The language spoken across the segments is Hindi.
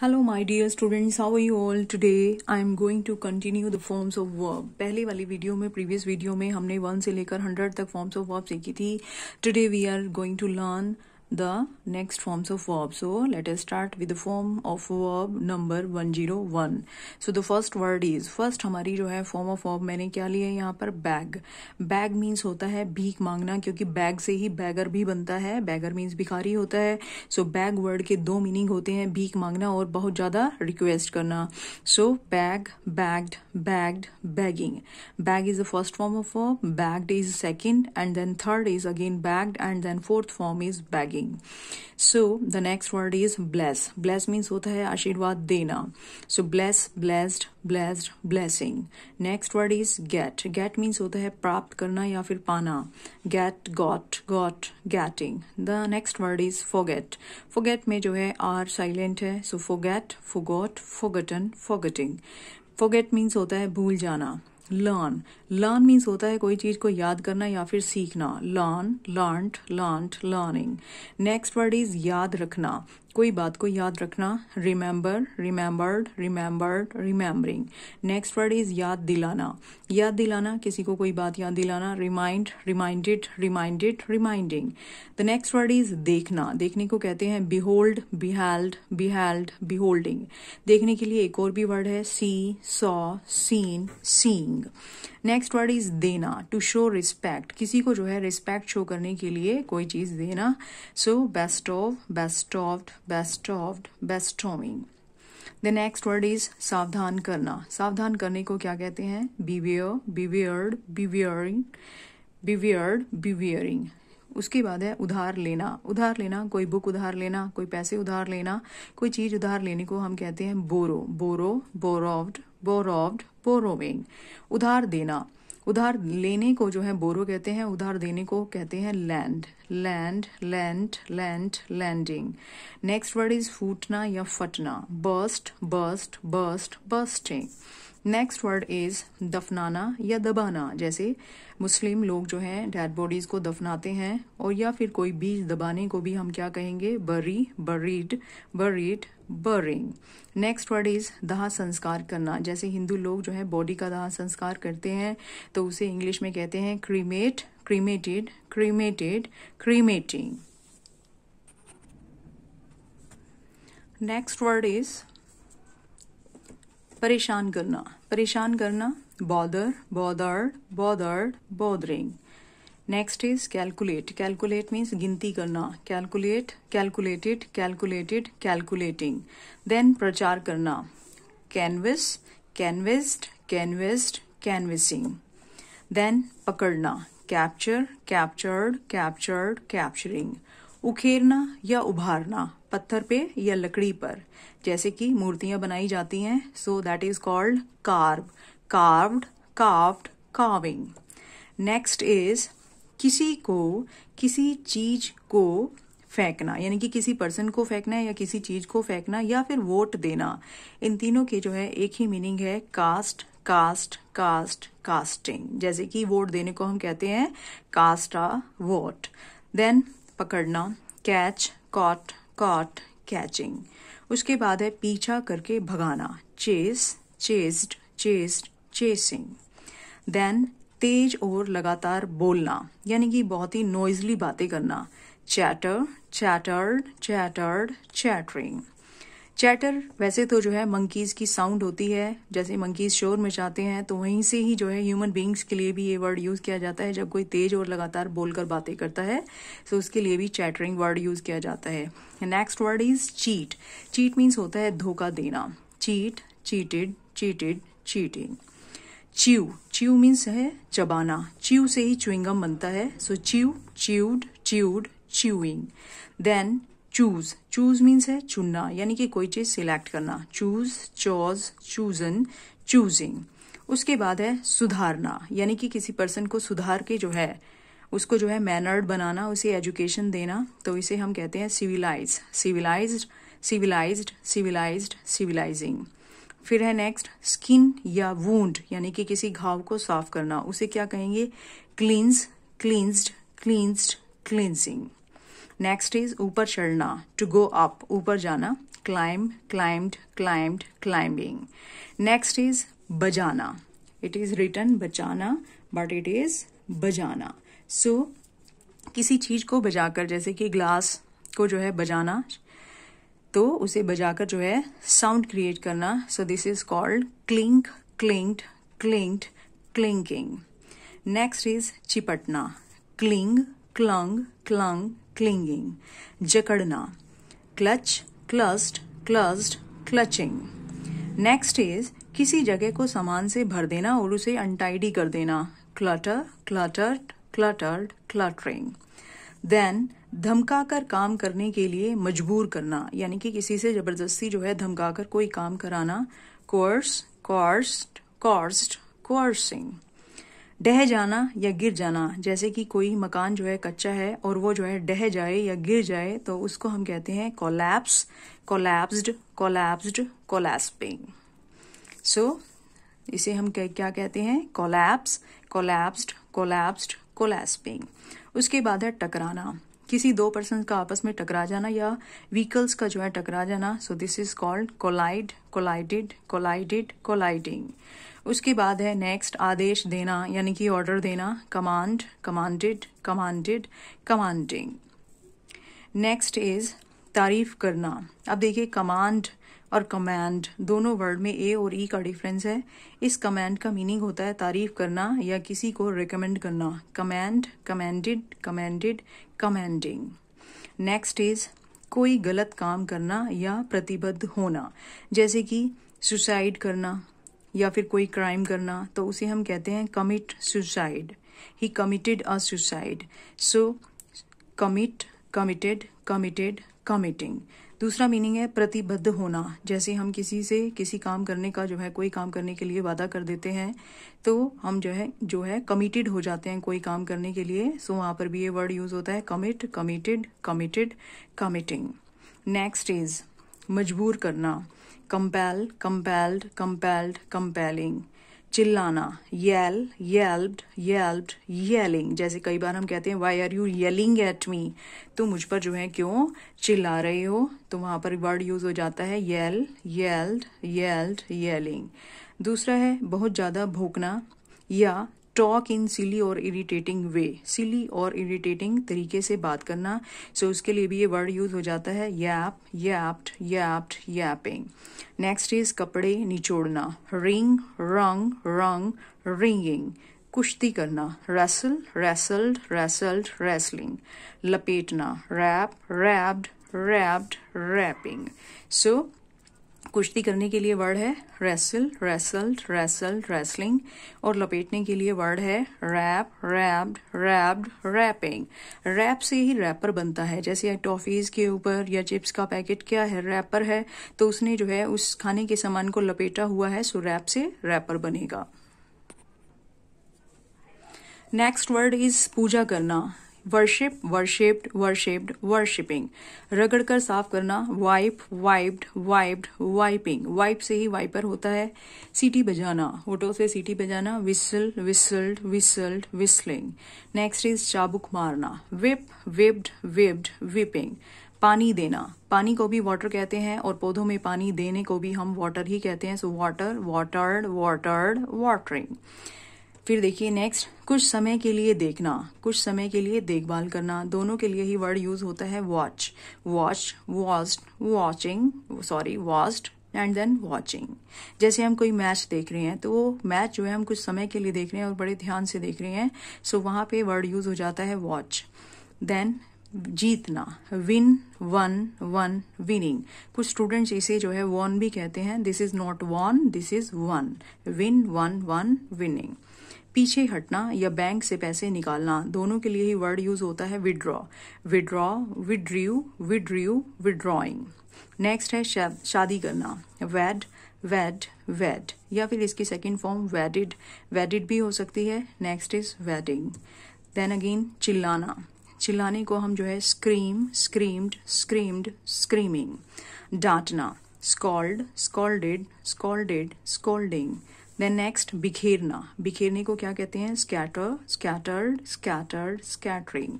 Hello my dear students how you all today I am going to continue the forms of verb पहले वाली वीडियो में प्रीवियस वीडियो में हमने वन से लेकर हंड्रेड तक फॉर्म्स ऑफ वर्ब सीखी थी today we are going to learn the next forms of verb. So let us start with the form of verb number 101. So the first word is first हमारी जो है form of verb मैंने क्या लिया है यहाँ पर bag. Bag means होता है भीख मांगना क्योंकि bag से ही beggar भी बनता है beggar means भिखारी होता है सो बैग वर्ड के दो मीनिंग होते हैं भीख मांगना और बहुत ज़्यादा रिक्वेस्ट करना so beg begged begged begging beg is the first form of verb begged is second and then third is again begged and then fourth form is begging blessing so the next word is bless bless means होता है आशीर्वाद देना so bless blessed blessed blessing next word is get get means होता है प्राप्त करना या फिर पाना get got got getting the next word is forget forget में जो है आर साइलेंट है so forget forgot forgotten forgetting forget means होता है भूल जाना लर्न लर्न मीन्स होता है कोई चीज को याद करना या फिर सीखना learn learn learnt learning next word is याद रखना कोई बात को याद रखना remember remembered remembered remembering next word is याद दिलाना याद दिलाना किसी को कोई बात याद दिलाना remind reminded reminded reminding the next word is देखना देखने को कहते हैं बिहोल्ड बिहेल्ड बिहेल्ड बिहोल्डिंग देखने के लिए एक और भी वर्ड है see saw seen seeing next word is देना टू शो रिस्पेक्ट किसी को जो है रिस्पेक्ट शो करने के लिए कोई चीज देना so bestow bestowed bestowed bestowing the next word is सावधान करना सावधान करने को क्या कहते हैं बीवियर बीवियर्ड बीवियरिंग बीवियर्ड बीवियरिंग उसके बाद है उधार लेना उधार लेना कोई बुक उधार लेना कोई पैसे उधार लेना कोई चीज उधार लेने को हम कहते हैं बोरो बोरो बोरोव्ड बोरोव्ड बोरोविंग उधार देना उधार लेने को जो है बोरो कहते हैं उधार देने को कहते हैं lend lend lend lend lending next word is फूटना या फटना burst burst burst bursting next word is दफनाना या दबाना जैसे मुस्लिम लोग जो हैं डेड बॉडीज को दफनाते हैं और या फिर कोई बीज दबाने को भी हम क्या कहेंगे bury buried buried burying next word is दाह संस्कार करना जैसे हिंदू लोग जो है बॉडी का दाह संस्कार करते हैं तो उसे इंग्लिश में कहते हैं cremate cremated cremated cremating next word is परेशान करना परेशान करना bother bothered bothered bothering next is calculate calculate means गिनती करना calculate calculated calculated calculating then प्रचार करना canvass canvassed canvassed canvassing then पकड़ना कैप्चर कैप्चर्ड कैप्चर्ड कैप्चरिंग उखेरना या उभारना पत्थर पे या लकड़ी पर जैसे कि मूर्तियां बनाई जाती हैं so that is called carve carved carved carving next is किसी को किसी चीज को फेंकना यानी कि किसी पर्सन को फेंकना या किसी चीज को फेंकना या फिर वोट देना इन तीनों के जो है एक ही मीनिंग है कास्ट कास्ट कास्ट कास्टिंग जैसे कि वोट देने को हम कहते हैं कास्ट आ वोट देन पकड़ना कैच कॉट कॉट कैचिंग उसके बाद है पीछा करके भगाना chase chased chased chasing then तेज और लगातार बोलना यानी कि बहुत ही नॉइजली बातें करना chatter chattered chattered chattering chatter वैसे तो जो है मंकीज की साउंड होती है जैसे मंकीज शोर मचाते हैं तो वहीं से ही जो है ह्यूमन बींग्स के लिए भी ये वर्ड यूज़ किया जाता है जब कोई तेज और लगातार बोलकर बातें करता है सो तो उसके लिए भी चैटरिंग वर्ड यूज़ किया जाता है next word is cheat cheat means होता है धोखा देना cheat cheated cheated cheating chew chew means है चबाना च्यू से ही च्यूंगम बनता है so chew chewed chewed chewing then choose choose means है चुनना यानी कि कोई चीज सिलेक्ट करना चूज चॉज चूजन चूजिंग उसके बाद है सुधारना यानी कि किसी पर्सन को सुधार के जो है उसको जो है मैनर्ड बनाना उसे एजुकेशन देना तो इसे हम कहते हैं civilise civilise civilise civilise civilising फिर है नेक्स्ट स्किन या वूंड यानी कि किसी घाव को साफ करना उसे क्या कहेंगे cleanse cleansed cleansed cleansing next is ऊपर चढ़ना टू गो अप ऊपर जाना climb climbed climbed climbing next is बजाना इट इज रिटर्न बचाना बट इट इज बजाना सो so, किसी चीज को बजाकर जैसे कि ग्लास को जो है बजाना तो उसे बजाकर जो है साउंड क्रिएट करना so this is called clink clinked clinked clinking next is चिपटना क्लिंग क्लंग क्लंग क्लिंगिंग जकड़ना clutch clutched clutched clutching next is किसी जगह को सामान से भर देना और उसे अनटाइडी कर देना clutter cluttered cluttered cluttering then धमका कर काम करने के लिए मजबूर करना यानी कि किसी से जबरदस्ती जो है धमका कर कोई काम कराना कोर्स कॉर्स्ट कॉर्स्ट कोर्सिंग डह जाना या गिर जाना जैसे कि कोई मकान जो है कच्चा है और वो जो है डह जाए या गिर जाए तो उसको हम कहते हैं collapse collapsed collapsed collapsing so इसे हम क्या कहते हैं कोलैप्स कोलैप्स्ड कोलैप्स्ड कोलैप्सिंग उसके बाद है टकराना किसी दो पर्सन का आपस में टकरा जाना या व्हीकल्स का जो है टकरा जाना so this is called collide collided collided colliding उसके बाद है नेक्स्ट आदेश देना यानी कि ऑर्डर देना command commanded commanded commanding next is तारीफ करना अब देखिए कमांड और कमांड दोनों वर्ड में ए और ई e का डिफरेंस है इस कमांड का मीनिंग होता है तारीफ करना या किसी को रिकमेंड करना commend commanded commanded commanding next is कोई गलत काम करना या प्रतिबद्ध होना जैसे कि सुसाइड करना या फिर कोई क्राइम करना तो उसे हम कहते हैं कमिट सुसाइड ही committed a suicide so commit committed committed committing दूसरा मीनिंग है प्रतिबद्ध होना जैसे हम किसी से किसी काम करने का जो है कोई काम करने के लिए वादा कर देते हैं तो हम जो है जो है कमिटेड हो जाते हैं कोई काम करने के लिए सो so, वहां पर भी ये वर्ड यूज़ होता है commit committed committed committing next is मजबूर करना कंपेल compelled, compelled, compelling. चिल्लाना येल येल्ब्ड येल्ब्ड येलिंग जैसे कई बार हम कहते हैं why are you yelling at me तो मुझ पर जो है क्यों चिल्ला रहे हो तो वहां पर वर्ड यूज हो जाता है येल येल्ड येल्ड येलिंग दूसरा है बहुत ज्यादा भोकना या टॉक इन सिली और इरिटेटिंग वे सिली और इरिटेटिंग तरीके से बात करना सो so उसके लिए भी ये वर्ड यूज हो जाता है यैप यैप्ट यैप्ट यैपिंग नेक्स्ट इज कपड़े निचोड़ना रिंग रंग रंग रिंगिंग कुश्ती करना रैसल रेसल्ड रेसल्ड रेसलिंग लपेटना wrap wrapped wrapped wrapping so कुश्ती करने के लिए वर्ड है रेसल रेसल्ड रेसल रेसलिंग और लपेटने के लिए वर्ड है wrap wrapped wrapped wrapping wrap से ही रैपर बनता है जैसे टॉफीज के ऊपर या चिप्स का पैकेट क्या है रैपर है तो उसने जो है उस खाने के सामान को लपेटा हुआ है सो रैप से रैपर बनेगा नेक्स्ट वर्ड इज पूजा करना वर्शिप वर्शिप्ड वर्शिप्ड वर्शिपिंग रगड़ कर साफ करना wipe wiped wiped wiping wipe से ही वाइपर होता है सीटी बजाना होटो से सीटी बजाना whistle whistled whistled whistling next is चाबुक मारना विप विप्ड विप्ड विपिंग पानी देना पानी को भी वाटर कहते हैं और पौधों में पानी देने को भी हम वाटर ही कहते हैं so water watered watered watering फिर देखिए नेक्स्ट कुछ समय के लिए देखना कुछ समय के लिए देखभाल करना दोनों के लिए ही वर्ड यूज होता है watch watch watched watching sorry watched and then watching जैसे हम कोई मैच देख रहे हैं तो वो मैच जो है हम कुछ समय के लिए देख रहे हैं और बड़े ध्यान से देख रहे हैं सो so, वहां पे वर्ड यूज हो जाता है वॉच देन जीतना विन वन वन विनिंग कुछ स्टूडेंट्स इसे जो है वॉन भी कहते हैं this is not won this is won win won won winning पीछे हटना या बैंक से पैसे निकालना दोनों के लिए ही वर्ड यूज होता है withdraw withdraw withdrew withdrew withdrawing next है शादी करना वेड वेड वेड या फिर इसकी सेकेंड फॉर्म वेडिड वेडिड भी हो सकती है next is wedding then again चिल्लाना चिल्लाने को हम जो है स्क्रीम स्क्रीम्ड स्क्रीम्ड स्क्रीमिंग डांटना scold scolded scolded scolding then next बिखेरना बिखेरने को क्या कहते हैं scatter scattered scattered scattering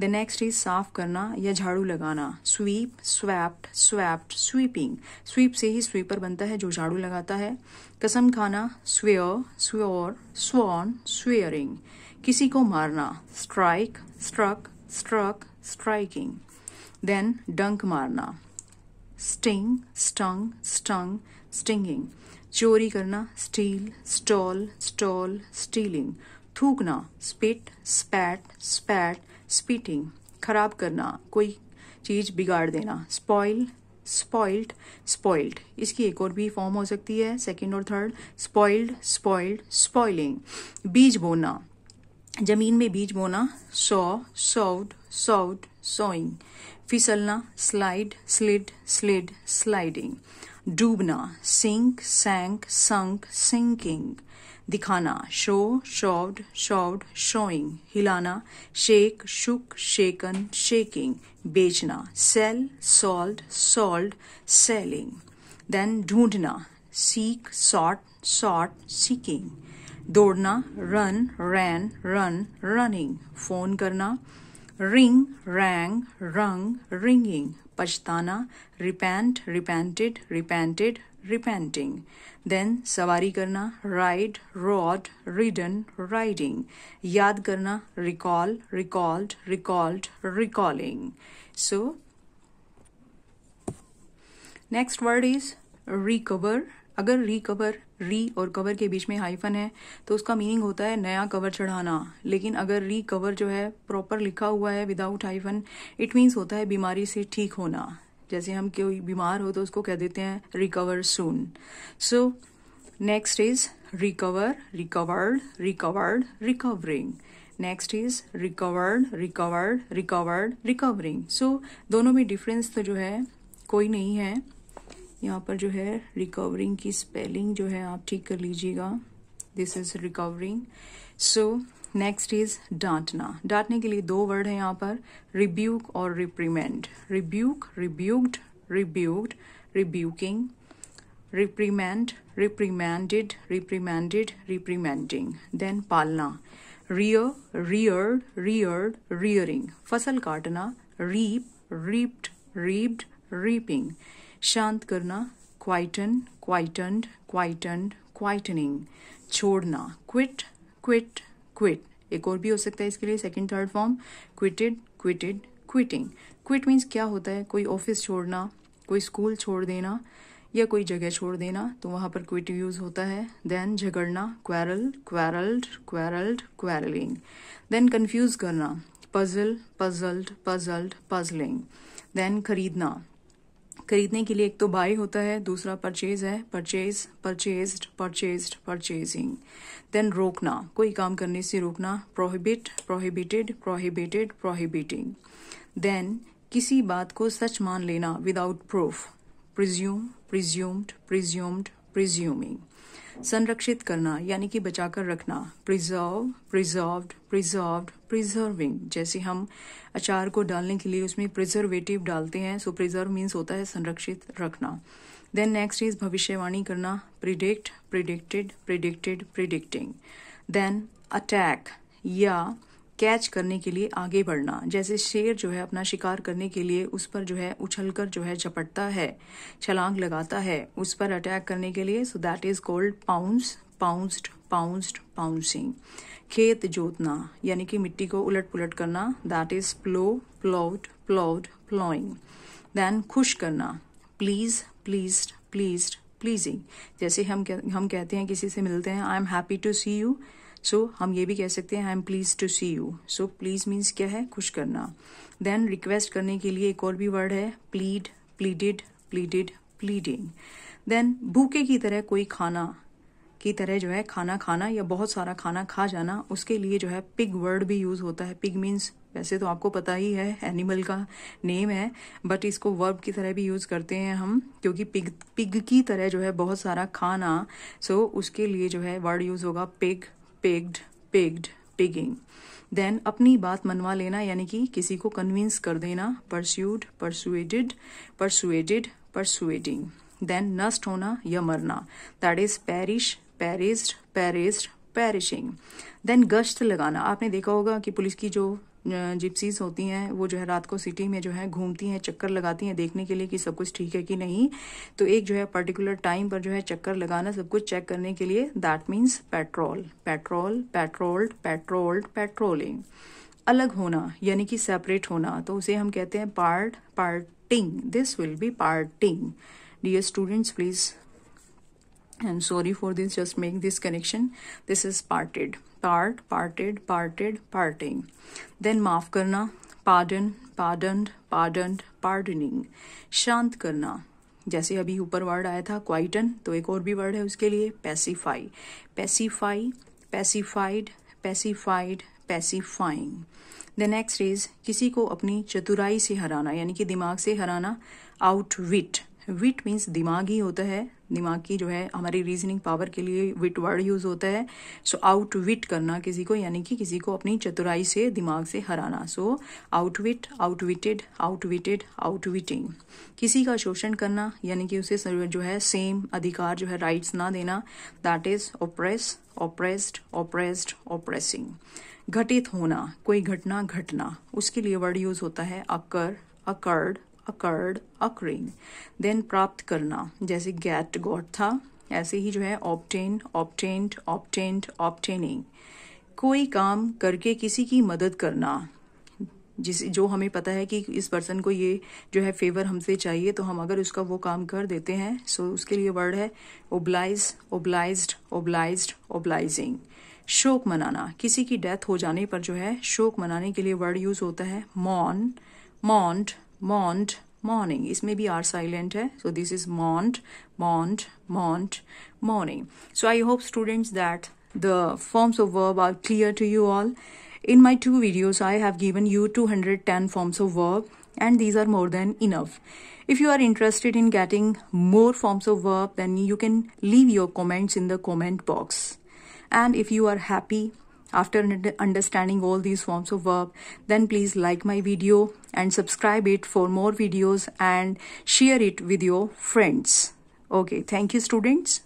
then next is साफ करना या झाड़ू लगाना sweep swept swept sweeping sweep से ही स्वीपर बनता है जो झाड़ू लगाता है कसम खाना स्वेयर स्व्योर स्वॉन स्वेयरिंग किसी को मारना strike struck struck striking then डंक मारना स्टिंग स्टंग स्टंग स्टिंगिंग चोरी करना स्टील स्टॉल स्टॉल स्टीलिंग थूकना स्पिट स्पैट स्पैट स्पीटिंग खराब करना कोई चीज बिगाड़ देना स्पॉइल स्पॉइल्ड स्पॉइल्ड इसकी एक और भी फॉर्म हो सकती है सेकेंड और थर्ड स्पॉइल्ड स्पॉइल्ड स्पॉइलिंग बीज बोना जमीन में बीज बोना सौ सौड सौड सोइंग फिसलना स्लाइड स्लिड स्लिड स्लाइडिंग डूबना सिंक सैंक संक सिंकिंग दिखाना शो शॉड शॉड शोइंग हिलाना शेक शुक शेकन शेकिंग बेचना sell sold sold selling then ढूंढना सीक सॉट सॉट सीकिंग दौड़ना run ran run running phone करना रिंग रैंग रंग रिंगिंग पछताना repent repented repented repenting then सवारी करना राइड रॉड रिडन राइडिंग याद करना recall recalled recalled recalling so next word is recover अगर रिकवर री और कवर के बीच में हाइफन है तो उसका मीनिंग होता है नया कवर चढ़ाना लेकिन अगर री कवर जो है प्रॉपर लिखा हुआ है विदाउट हाइफन इट मीन्स होता है बीमारी से ठीक होना जैसे हम कोई बीमार हो तो उसको कह देते हैं recover soon so next is recover recovered recovered recovering next is recovered recovered recovered recovering so दोनों में डिफरेंस तो जो है कोई नहीं है यहाँ पर जो है रिकवरिंग की स्पेलिंग जो है आप ठीक कर लीजिएगा this is recovering so next is डांटना डांटने के लिए दो वर्ड है यहाँ पर रिब्यूक और reprimand rebuke rebuked rebuked rebuking reprimand reprimanded reprimanded reprimanding then पालना रियर रियर रियर्ड रियरिंग फसल काटना रीप रिप्ड reaped reaping शांत करना क्वाइटन क्वाइटन क्वाइटन क्वाइटनिंग छोड़ना क्विट क्विट क्विट एक और भी हो सकता है इसके लिए second third form quitted quitted quitting quit means क्या होता है कोई ऑफिस छोड़ना कोई स्कूल छोड़ देना या कोई जगह छोड़ देना तो वहाँ पर क्विट यूज होता है देन झगड़ना quarrel quarrelled quarrelled quarrelling then confuse करना puzzle puzzled puzzled puzzling then खरीदना खरीदने के लिए एक तो बाय होता है दूसरा परचेज है purchase purchased purchased purchasing then रोकना कोई काम करने से रोकना prohibit prohibited prohibited prohibiting then किसी बात को सच मान लेना without proof presume presumed presumed presuming संरक्षित करना यानी कि बचाकर रखना प्रिजर्व प्रिजर्व्ड प्रिजर्व्ड प्रिजर्विंग जैसे हम अचार को डालने के लिए उसमें प्रिजर्वेटिव डालते हैं सो प्रिजर्व मीन्स होता है संरक्षित रखना देन नेक्स्ट इज भविष्यवाणी करना predict predicted predicted predicting then attack या कैच करने के लिए आगे बढ़ना जैसे शेर जो है अपना शिकार करने के लिए उस पर जो है उछलकर जो है झपटता है छलांग लगाता है उस पर अटैक करने के लिए so that is called pounce pounced pounced pouncing खेत जोतना यानी कि मिट्टी को उलट पुलट करना that is plough ploughed ploughed ploughing then खुश करना प्लीज प्लीज प्लीज प्लीजिंग जैसे हम हम कहते हैं किसी से मिलते हैं I am happy to see you so so, हम ये भी कह सकते हैं I am please to see you so please means क्या है खुश करना देन रिक्वेस्ट करने के लिए एक और भी वर्ड है plead pleaded pleaded pleading then भूखे की तरह कोई खाना की तरह जो है खाना खाना या बहुत सारा खाना खा जाना उसके लिए जो है पिग वर्ड भी यूज होता है पिग मीन्स वैसे तो आपको पता ही है एनिमल का नेम है बट इसको वर्ब की तरह भी यूज करते हैं हम क्योंकि पिग पिग की तरह जो है बहुत सारा खाना सो so उसके लिए जो है वर्ड यूज होगा pig pigged pigged pigging then अपनी बात मनवा लेना यानी कि किसी को कन्विंस कर देना persuade persuaded persuaded persuading then नष्ट होना या मरना that is perish perished perished perishing then गश्त लगाना आपने देखा होगा कि पुलिस की जो जिप्सीज होती हैं वो जो है रात को सिटी में जो है घूमती हैं चक्कर लगाती हैं देखने के लिए कि सब कुछ ठीक है कि नहीं तो एक जो है पर्टिकुलर टाइम पर जो है चक्कर लगाना सब कुछ चेक करने के लिए that means patrol patrol patrolled patrolled patrolling अलग होना यानी कि सेपरेट होना तो उसे हम कहते हैं part parting this will be parting dear students please and sorry for this just make this connection this is parted part parted parted parting then maaf karna pardon pardoned pardoned pardoning shant karna जैसे अभी ऊपर वर्ड आया था क्वाइटन तो एक और भी वर्ड है उसके लिए pacify pacify pacified pacified pacifying the next is किसी को अपनी चतुराई से हराना यानी कि दिमाग से हराना आउटविट विट मीन्स दिमाग ही होता है दिमाग की जो है हमारी रीजनिंग पावर के लिए विट वर्ड यूज़ होता है सो आउट विट करना किसी को यानी कि किसी को अपनी चतुराई से दिमाग से हराना सो आउटविट आउटविटेड आउटविटेड आउटविटिंग किसी का शोषण करना यानी कि उसे जो है सेम अधिकार जो है राइट्स ना देना that is oppress oppressed oppressed oppressing घटित होना कोई घटना घटना उसके लिए वर्ड यूज होता है occur occurred occurred occurring then प्राप्त करना जैसे गेट गॉट था ऐसे ही जो है ऑप्टेन ऑप्टेंट ऑप्टेंट ऑप्टेनिंग कोई काम करके किसी की मदद करना जिस जो हमें पता है कि इस पर्सन को ये जो है फेवर हमसे चाहिए तो हम अगर उसका वो काम कर देते हैं सो उसके लिए वर्ड है ओब्लाइज ओब्लाइज ओब्लाइज ओब्लाइजिंग शोक मनाना किसी की डेथ हो जाने पर जो है शोक मनाने के लिए वर्ड यूज होता है मॉन मॉन्ट mont morning is maybe our silent, so this is Mond, mont mont mont morning so i hope students that the forms of verb are clear to you all in my two videos i have given you 210 forms of verb and these are more than enough. If you are interested in getting more forms of verb, then you can leave your comments in the comment box. And if you are happy after understanding all these forms of verb, then please like my video and subscribe it for more videos and share it with your friends. Okay, thank you students.